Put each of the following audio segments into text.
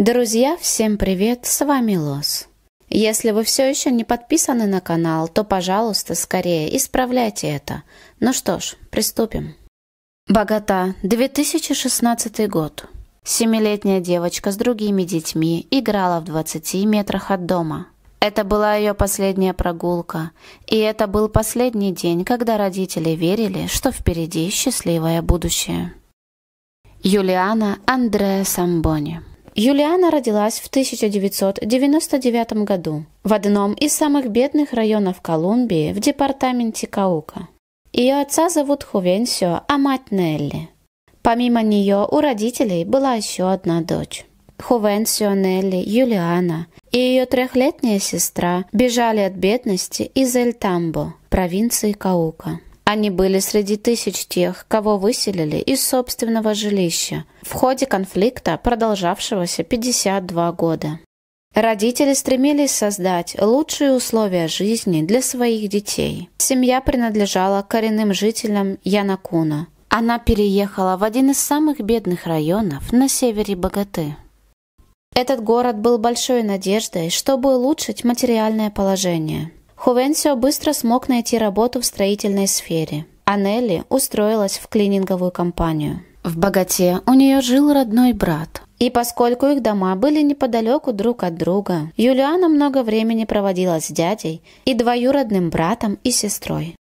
Друзья, всем привет, с вами Лос. Если вы все еще не подписаны на канал, то, пожалуйста, скорее исправляйте это. Ну что ж, приступим. Богата, 2016 год. Семилетняя девочка с другими детьми играла в 20 метрах от дома. Это была ее последняя прогулка, и это был последний день, когда родители верили, что впереди счастливое будущее. Юлиана Андреа Самбони Юлиана родилась в 1999 году в одном из самых бедных районов Колумбии в департаменте Каука. Ее отца зовут Хувенсио, а мать Нелли. Помимо нее у родителей была еще одна дочь. Хувенсио Нелли, Юлиана и ее трехлетняя сестра бежали от бедности из Эль-Тамбо, провинции Каука. Они были среди тысяч тех, кого выселили из собственного жилища в ходе конфликта, продолжавшегося 52 года. Родители стремились создать лучшие условия жизни для своих детей. Семья принадлежала коренным жителям Янакуна. Она переехала в один из самых бедных районов на севере Богаты. Этот город был большой надеждой, чтобы улучшить материальное положение. Хувенсио быстро смог найти работу в строительной сфере, а Нелли устроилась в клининговую компанию. В богате у нее жил родной брат. И поскольку их дома были неподалеку друг от друга, Юлиана много времени проводила с дядей и двоюродным братом и сестрой.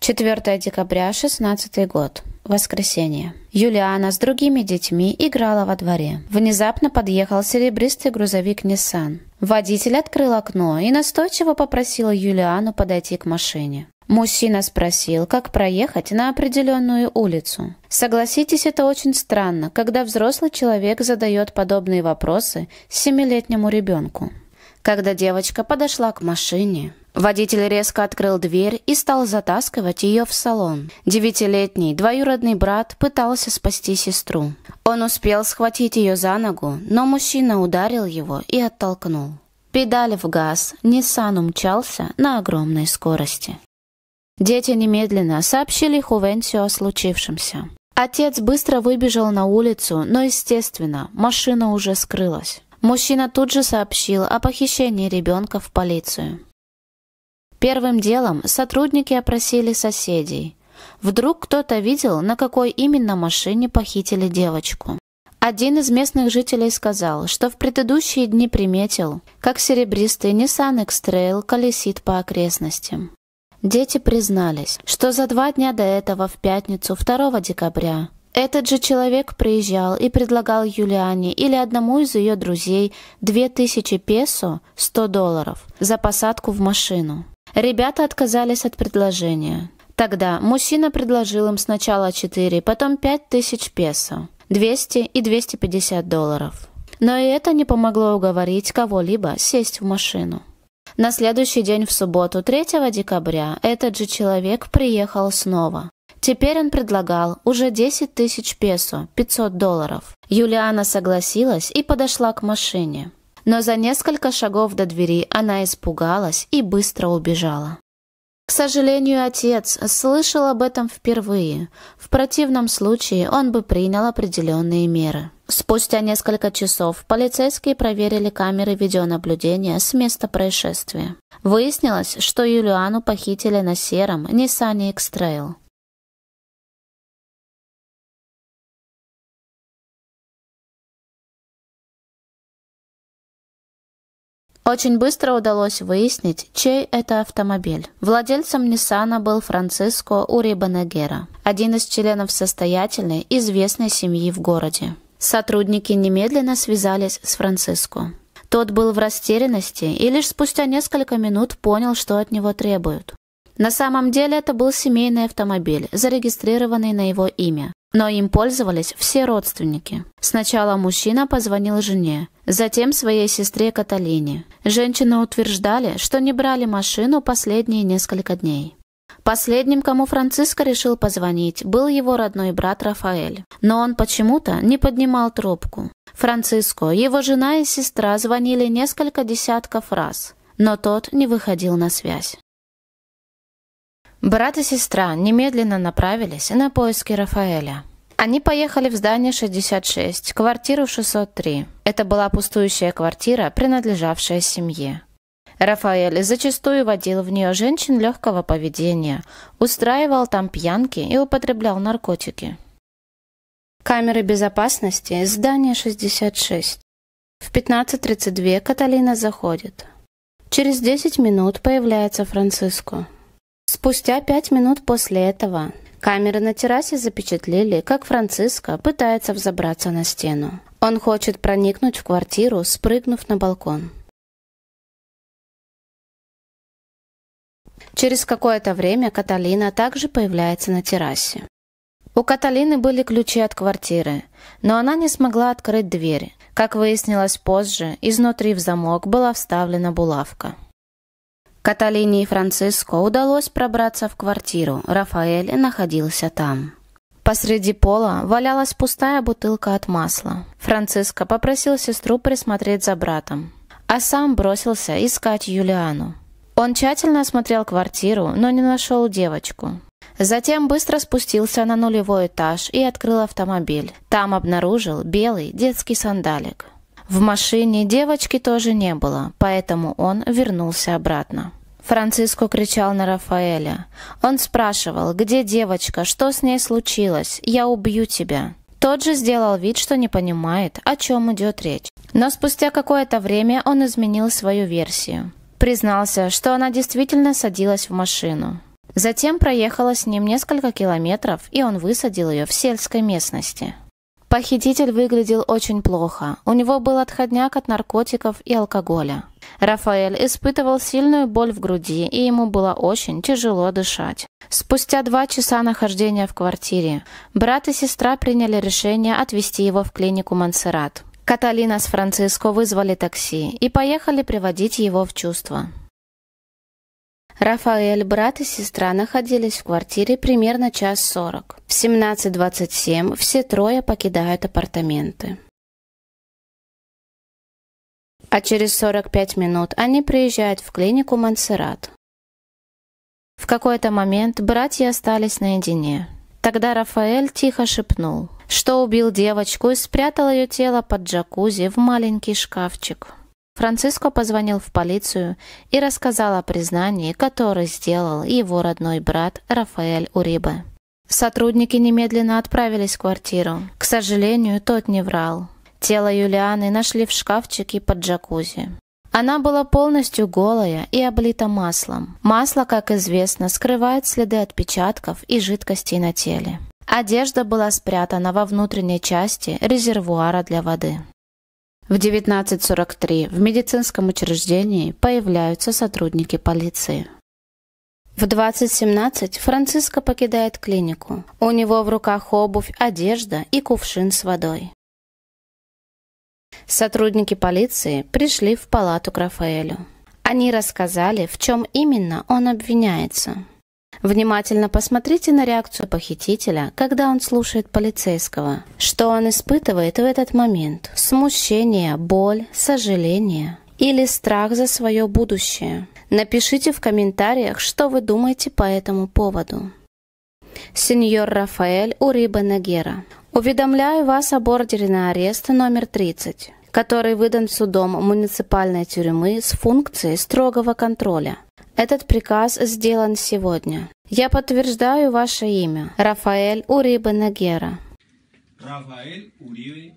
4 декабря, 16 год воскресенье. Юлиана с другими детьми играла во дворе. Внезапно подъехал серебристый грузовик Nissan. Водитель открыл окно и настойчиво попросил Юлиану подойти к машине. Мужчина спросил, как проехать на определенную улицу. Согласитесь, это очень странно, когда взрослый человек задает подобные вопросы семилетнему ребенку. Когда девочка подошла к машине, водитель резко открыл дверь и стал затаскивать ее в салон. Девятилетний двоюродный брат пытался спасти сестру. Он успел схватить ее за ногу, но мужчина ударил его и оттолкнул. Педаль в газ, Ниссан умчался на огромной скорости. Дети немедленно сообщили Хувенсию о случившемся. Отец быстро выбежал на улицу, но, естественно, машина уже скрылась. Мужчина тут же сообщил о похищении ребенка в полицию. Первым делом сотрудники опросили соседей. Вдруг кто-то видел, на какой именно машине похитили девочку. Один из местных жителей сказал, что в предыдущие дни приметил, как серебристый Nissan X-Trail колесит по окрестностям. Дети признались, что за два дня до этого, в пятницу 2 декабря, этот же человек приезжал и предлагал Юлиане или одному из ее друзей 2000 песо, 100 долларов, за посадку в машину. Ребята отказались от предложения. Тогда мужчина предложил им сначала 4, потом 5000 песо, 200 и 250 долларов. Но и это не помогло уговорить кого-либо сесть в машину. На следующий день в субботу, 3 декабря, этот же человек приехал снова. Теперь он предлагал уже 10 тысяч песо, 500 долларов. Юлиана согласилась и подошла к машине. Но за несколько шагов до двери она испугалась и быстро убежала. К сожалению, отец слышал об этом впервые. В противном случае он бы принял определенные меры. Спустя несколько часов полицейские проверили камеры видеонаблюдения с места происшествия. Выяснилось, что Юлиану похитили на сером Nissan X-Trail. Очень быстро удалось выяснить, чей это автомобиль. Владельцем Ниссана был Франциско Урибанегера, один из членов состоятельной, известной семьи в городе. Сотрудники немедленно связались с Франциско. Тот был в растерянности и лишь спустя несколько минут понял, что от него требуют. На самом деле это был семейный автомобиль, зарегистрированный на его имя. Но им пользовались все родственники. Сначала мужчина позвонил жене, затем своей сестре Каталине. Женщины утверждали, что не брали машину последние несколько дней. Последним, кому Франциско решил позвонить, был его родной брат Рафаэль. Но он почему-то не поднимал трубку. Франциско, его жена и сестра звонили несколько десятков раз, но тот не выходил на связь. Брат и сестра немедленно направились на поиски Рафаэля. Они поехали в здание 66, квартиру 603. Это была пустующая квартира, принадлежавшая семье. Рафаэль зачастую водил в нее женщин легкого поведения, устраивал там пьянки и употреблял наркотики. Камеры безопасности, здание 66. В 15.32 Каталина заходит. Через 10 минут появляется Франциско. Спустя пять минут после этого камеры на террасе запечатлели, как Франциско пытается взобраться на стену. Он хочет проникнуть в квартиру, спрыгнув на балкон. Через какое-то время Каталина также появляется на террасе. У Каталины были ключи от квартиры, но она не смогла открыть дверь. Как выяснилось позже, изнутри в замок была вставлена булавка. Каталине и Франциско удалось пробраться в квартиру. Рафаэль находился там. Посреди пола валялась пустая бутылка от масла. Франциско попросил сестру присмотреть за братом, а сам бросился искать Юлиану. Он тщательно осмотрел квартиру, но не нашел девочку. Затем быстро спустился на нулевой этаж и открыл автомобиль. Там обнаружил белый детский сандалик. В машине девочки тоже не было, поэтому он вернулся обратно. Франциско кричал на Рафаэля. Он спрашивал, где девочка, что с ней случилось, я убью тебя. Тот же сделал вид, что не понимает, о чем идет речь. Но спустя какое-то время он изменил свою версию. Признался, что она действительно садилась в машину. Затем проехала с ним несколько километров, и он высадил ее в сельской местности. Похититель выглядел очень плохо. У него был отходняк от наркотиков и алкоголя. Рафаэль испытывал сильную боль в груди, и ему было очень тяжело дышать. Спустя два часа нахождения в квартире брат и сестра приняли решение отвезти его в клинику Монсеррат. Каталина с Франциско вызвали такси и поехали приводить его в чувство. Рафаэль, брат и сестра находились в квартире примерно час сорок. В 17.27 все трое покидают апартаменты. А через 45 минут они приезжают в клинику Мансерат. В какой-то момент братья остались наедине. Тогда Рафаэль тихо шепнул, что убил девочку и спрятал ее тело под джакузи в маленький шкафчик. Франциско позвонил в полицию и рассказал о признании, которое сделал его родной брат Рафаэль Урибе. Сотрудники немедленно отправились в квартиру. К сожалению, тот не врал. Тело Юлианы нашли в шкафчике под джакузи. Она была полностью голая и облита маслом. Масло, как известно, скрывает следы отпечатков и жидкостей на теле. Одежда была спрятана во внутренней части резервуара для воды. В 19.43 в медицинском учреждении появляются сотрудники полиции. В 20.17 Франциско покидает клинику. У него в руках обувь, одежда и кувшин с водой. Сотрудники полиции пришли в палату к Рафаэлю. Они рассказали, в чем именно он обвиняется. Внимательно посмотрите на реакцию похитителя, когда он слушает полицейского. Что он испытывает в этот момент? Смущение, боль, сожаление или страх за свое будущее? Напишите в комментариях, что вы думаете по этому поводу. Сеньор Рафаэль Уриба Нагера. Уведомляю вас об ордере на арест номер 30 который выдан судом муниципальной тюрьмы с функцией строгого контроля. Этот приказ сделан сегодня. Я подтверждаю ваше имя. Рафаэль Урибе Нагера. Рафаэль Урибе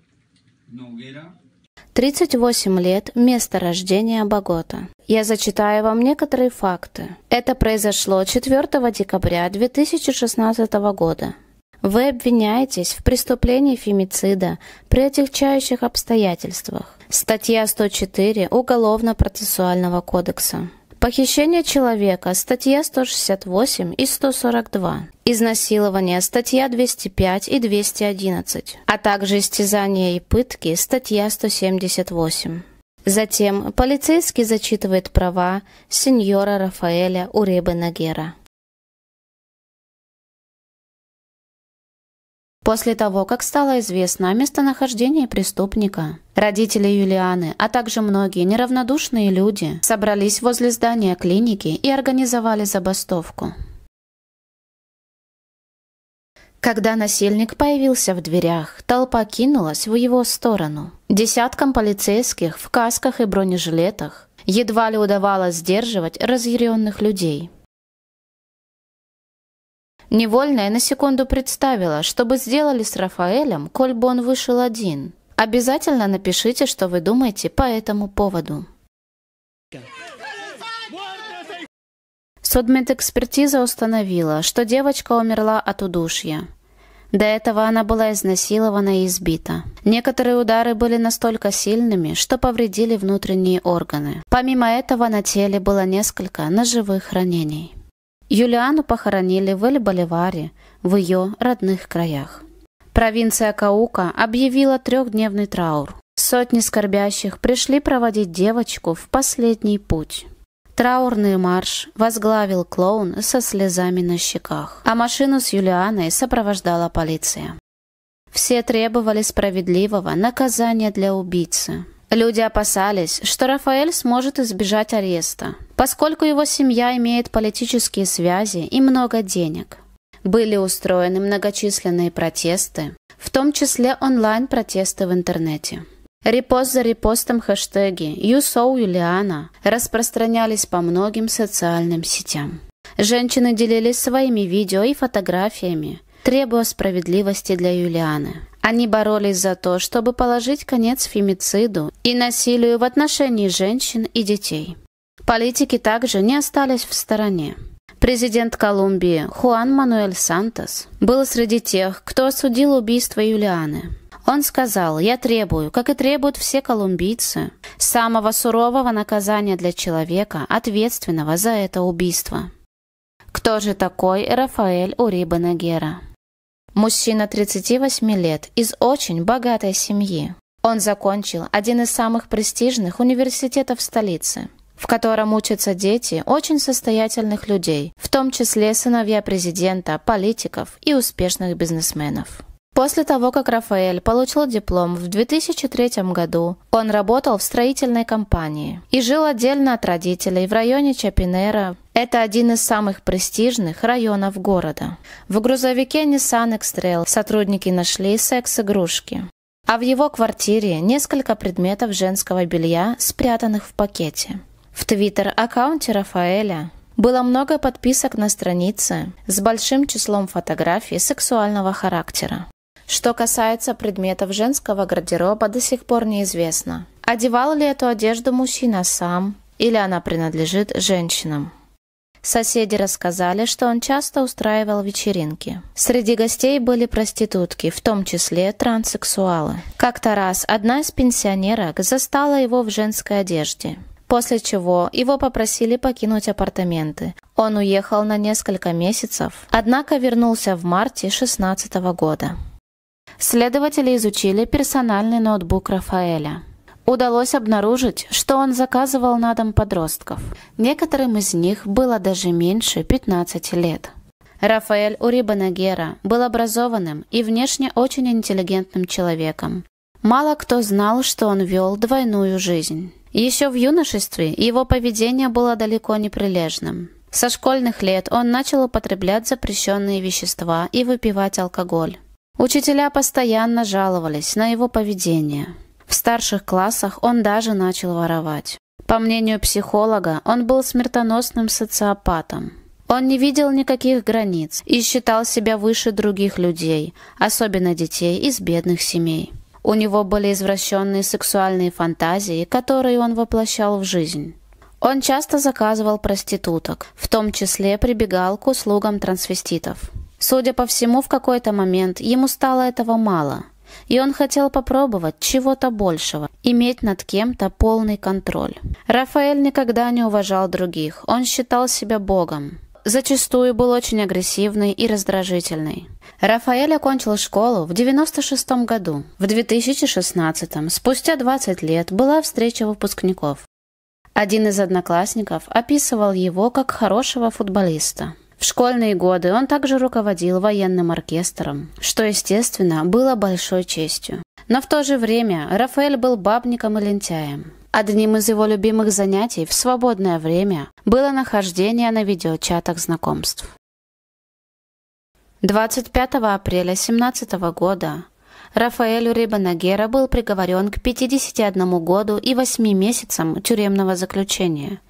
Ногера. 38 лет, место рождения Богота. Я зачитаю вам некоторые факты. Это произошло 4 декабря 2016 года. Вы обвиняетесь в преступлении фемицида при отягчающих обстоятельствах. Статья 104 Уголовно-процессуального кодекса. Похищение человека, статья 168 и 142. Изнасилование, статья 205 и 211. А также истязание и пытки, статья 178. Затем полицейский зачитывает права сеньора Рафаэля Уребе Нагера. после того, как стало известно о местонахождении преступника. Родители Юлианы, а также многие неравнодушные люди собрались возле здания клиники и организовали забастовку. Когда насильник появился в дверях, толпа кинулась в его сторону. Десяткам полицейских в касках и бронежилетах едва ли удавалось сдерживать разъяренных людей. Невольно я на секунду представила, что бы сделали с Рафаэлем, коль бы он вышел один. Обязательно напишите, что вы думаете по этому поводу. Судмедэкспертиза установила, что девочка умерла от удушья. До этого она была изнасилована и избита. Некоторые удары были настолько сильными, что повредили внутренние органы. Помимо этого на теле было несколько ножевых ранений. Юлиану похоронили в Эль-Боливаре, в ее родных краях. Провинция Каука объявила трехдневный траур. Сотни скорбящих пришли проводить девочку в последний путь. Траурный марш возглавил клоун со слезами на щеках, а машину с Юлианой сопровождала полиция. Все требовали справедливого наказания для убийцы. Люди опасались, что Рафаэль сможет избежать ареста, поскольку его семья имеет политические связи и много денег. Были устроены многочисленные протесты, в том числе онлайн-протесты в интернете. Репост за репостом хэштеги «Юсоу Юлиана» распространялись по многим социальным сетям. Женщины делились своими видео и фотографиями, требуя справедливости для Юлианы. Они боролись за то, чтобы положить конец фемициду и насилию в отношении женщин и детей. Политики также не остались в стороне. Президент Колумбии Хуан Мануэль Сантос был среди тех, кто осудил убийство Юлианы. Он сказал, я требую, как и требуют все колумбийцы, самого сурового наказания для человека, ответственного за это убийство. Кто же такой Рафаэль Уриба Нагера? Мужчина 38 лет, из очень богатой семьи. Он закончил один из самых престижных университетов столицы – в котором учатся дети очень состоятельных людей, в том числе сыновья президента, политиков и успешных бизнесменов. После того, как Рафаэль получил диплом в 2003 году, он работал в строительной компании и жил отдельно от родителей в районе Чапинера. Это один из самых престижных районов города. В грузовике Nissan X-Trail сотрудники нашли секс-игрушки. А в его квартире несколько предметов женского белья, спрятанных в пакете. В твиттер-аккаунте Рафаэля было много подписок на странице с большим числом фотографий сексуального характера. Что касается предметов женского гардероба, до сих пор неизвестно, одевал ли эту одежду мужчина сам или она принадлежит женщинам. Соседи рассказали, что он часто устраивал вечеринки. Среди гостей были проститутки, в том числе транссексуалы. Как-то раз одна из пенсионерок застала его в женской одежде – после чего его попросили покинуть апартаменты. Он уехал на несколько месяцев, однако вернулся в марте 16 года. Следователи изучили персональный ноутбук Рафаэля. Удалось обнаружить, что он заказывал на дом подростков. Некоторым из них было даже меньше 15 лет. Рафаэль Урибанагера был образованным и внешне очень интеллигентным человеком. Мало кто знал, что он вел двойную жизнь. Еще в юношестве его поведение было далеко не прилежным. Со школьных лет он начал употреблять запрещенные вещества и выпивать алкоголь. Учителя постоянно жаловались на его поведение. В старших классах он даже начал воровать. По мнению психолога, он был смертоносным социопатом. Он не видел никаких границ и считал себя выше других людей, особенно детей из бедных семей. У него были извращенные сексуальные фантазии, которые он воплощал в жизнь. Он часто заказывал проституток, в том числе прибегал к услугам трансвеститов. Судя по всему, в какой-то момент ему стало этого мало, и он хотел попробовать чего-то большего, иметь над кем-то полный контроль. Рафаэль никогда не уважал других, он считал себя богом зачастую был очень агрессивный и раздражительный. Рафаэль окончил школу в 96 году. В 2016, м спустя 20 лет, была встреча выпускников. Один из одноклассников описывал его как хорошего футболиста. В школьные годы он также руководил военным оркестром, что, естественно, было большой честью. Но в то же время Рафаэль был бабником и лентяем. Одним из его любимых занятий в свободное время было нахождение на видеочатах знакомств. 25 апреля 2017 года Рафаэлю Рибанагера был приговорен к 51 году и 8 месяцам тюремного заключения.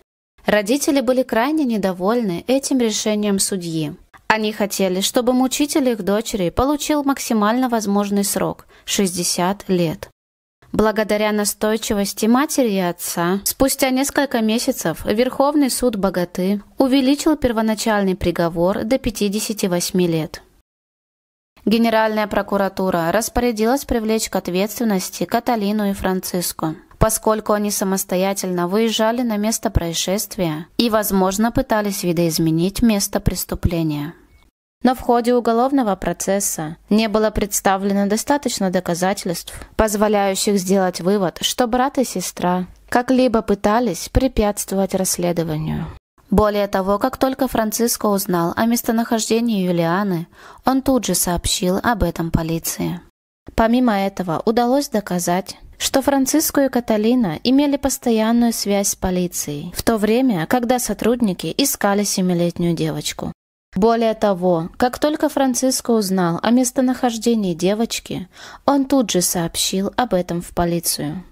Родители были крайне недовольны этим решением судьи. Они хотели, чтобы мучитель их дочери получил максимально возможный срок – 60 лет. Благодаря настойчивости матери и отца, спустя несколько месяцев Верховный суд Богаты увеличил первоначальный приговор до 58 лет. Генеральная прокуратура распорядилась привлечь к ответственности Каталину и Франциску, поскольку они самостоятельно выезжали на место происшествия и, возможно, пытались видоизменить место преступления. Но в ходе уголовного процесса не было представлено достаточно доказательств, позволяющих сделать вывод, что брат и сестра как-либо пытались препятствовать расследованию. Более того, как только Франциско узнал о местонахождении Юлианы, он тут же сообщил об этом полиции. Помимо этого, удалось доказать, что Франциско и Каталина имели постоянную связь с полицией, в то время, когда сотрудники искали семилетнюю девочку. Более того, как только Франциско узнал о местонахождении девочки, он тут же сообщил об этом в полицию.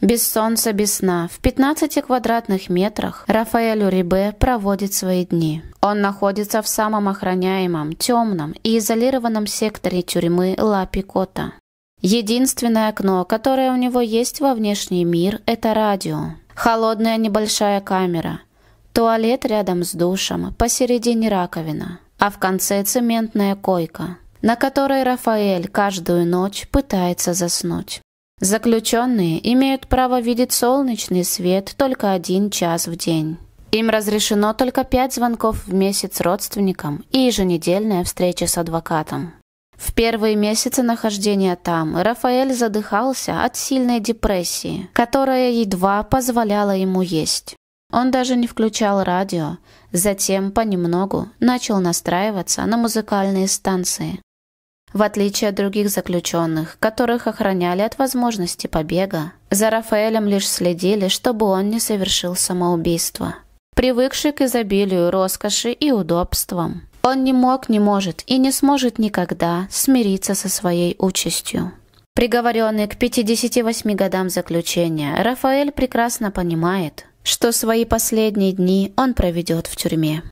Без солнца, без сна, в 15 квадратных метрах Рафаэлю Рибе проводит свои дни. Он находится в самом охраняемом, темном и изолированном секторе тюрьмы Ла Пикота. Единственное окно, которое у него есть во внешний мир, это радио. Холодная небольшая камера – Туалет рядом с душем, посередине раковина, а в конце цементная койка, на которой Рафаэль каждую ночь пытается заснуть. Заключенные имеют право видеть солнечный свет только один час в день. Им разрешено только пять звонков в месяц родственникам и еженедельная встреча с адвокатом. В первые месяцы нахождения там Рафаэль задыхался от сильной депрессии, которая едва позволяла ему есть. Он даже не включал радио, затем понемногу начал настраиваться на музыкальные станции. В отличие от других заключенных, которых охраняли от возможности побега, за Рафаэлем лишь следили, чтобы он не совершил самоубийство. Привыкший к изобилию, роскоши и удобствам, он не мог, не может и не сможет никогда смириться со своей участью. Приговоренный к 58 годам заключения, Рафаэль прекрасно понимает, что свои последние дни он проведет в тюрьме.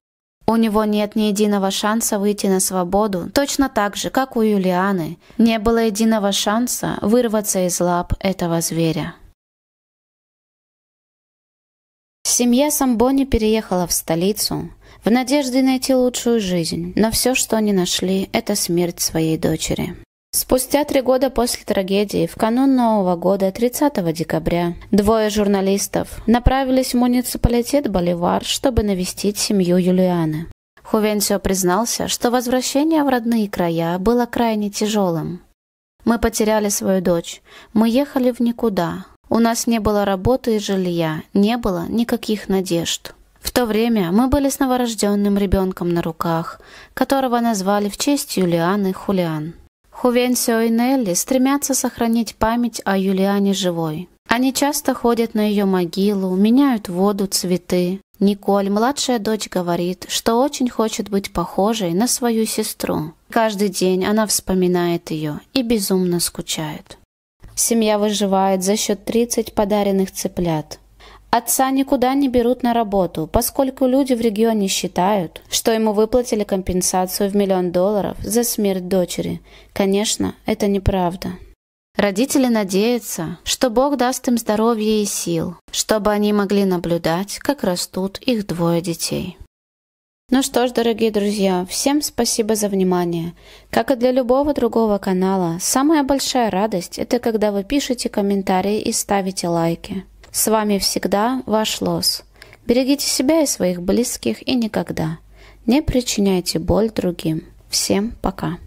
У него нет ни единого шанса выйти на свободу, точно так же, как у Юлианы не было единого шанса вырваться из лап этого зверя. Семья Самбони переехала в столицу в надежде найти лучшую жизнь, но все, что они нашли, это смерть своей дочери. Спустя три года после трагедии, в канун Нового года, 30 декабря, двое журналистов направились в муниципалитет Боливар, чтобы навестить семью Юлианы. Хувенсио признался, что возвращение в родные края было крайне тяжелым. «Мы потеряли свою дочь. Мы ехали в никуда. У нас не было работы и жилья, не было никаких надежд». В то время мы были с новорожденным ребенком на руках, которого назвали в честь Юлианы Хулиан. Хувенсио и Нелли стремятся сохранить память о Юлиане живой. Они часто ходят на ее могилу, меняют воду, цветы. Николь, младшая дочь, говорит, что очень хочет быть похожей на свою сестру. Каждый день она вспоминает ее и безумно скучает. Семья выживает за счет 30 подаренных цыплят. Отца никуда не берут на работу, поскольку люди в регионе считают, что ему выплатили компенсацию в миллион долларов за смерть дочери. Конечно, это неправда. Родители надеются, что Бог даст им здоровье и сил, чтобы они могли наблюдать, как растут их двое детей. Ну что ж, дорогие друзья, всем спасибо за внимание. Как и для любого другого канала, самая большая радость – это когда вы пишете комментарии и ставите лайки. С вами всегда ваш Лос. Берегите себя и своих близких и никогда. Не причиняйте боль другим. Всем пока.